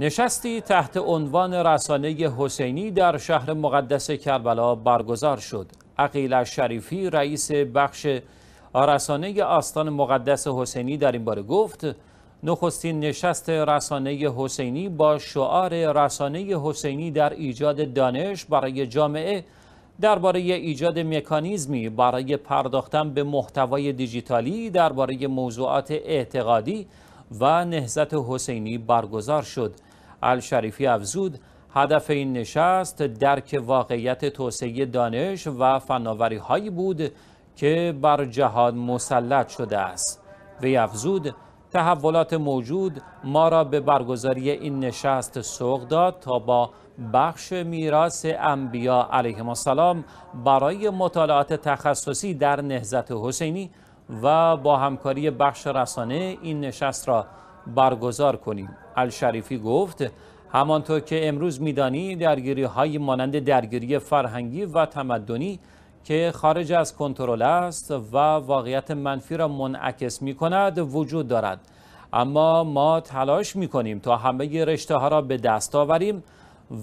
نشستی تحت عنوان رسانه حسینی در شهر مقدس کربلا برگزار شد. عقیل شریفی رئیس بخش رسانه آستان مقدس حسینی در این باره گفت نخستین نشست رسانه حسینی با شعار رسانه حسینی در ایجاد دانش برای جامعه درباره ایجاد مکانیزمی برای پرداختن به محتوای دیجیتالی درباره موضوعات اعتقادی و نهزت حسینی برگزار شد الشریفی افزود هدف این نشست درک واقعیت توسعه دانش و فناوری هایی بود که بر جهاد مسلط شده است وی افزود تحولات موجود ما را به برگزاری این نشست سوق داد تا با بخش میراث انبیا علیهم السلام برای مطالعات تخصصی در نهزت حسینی و با همکاری بخش رسانه این نشست را برگزار کنیم الشریفی گفت همانطور که امروز میدانی درگیری های مانند درگیری فرهنگی و تمدنی که خارج از کنترل است و واقعیت منفی را منعکس می کند وجود دارد اما ما تلاش می کنیم تا همه رشته ها را به دست آوریم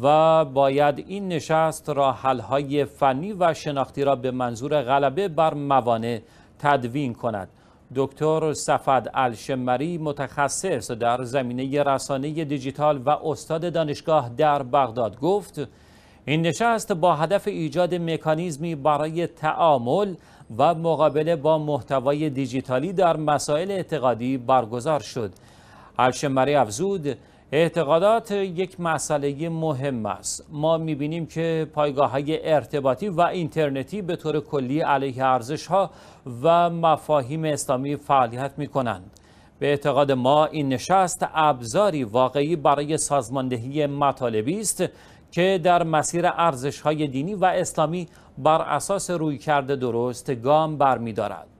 و باید این نشست را های فنی و شناختی را به منظور غلبه بر موانع تدوین کند دکتر صفد الشمری متخصص در زمینه رسانه دیجیتال و استاد دانشگاه در بغداد گفت این نشست با هدف ایجاد مکانیزمی برای تعامل و مقابله با محتوای دیجیتالی در مسائل اعتقادی برگزار شد الشمری افزود اعتقادات یک مسئله مهم است ما میبینیم که پایگاه های ارتباطی و اینترنتی به طور کلی علیه ارزش ها و مفاهیم اسلامی فعالیت می به اعتقاد ما این نشست ابزاری واقعی برای سازماندهی مطالبی است که در مسیر ارزش های دینی و اسلامی بر اساس کرده درست گام برمیدارد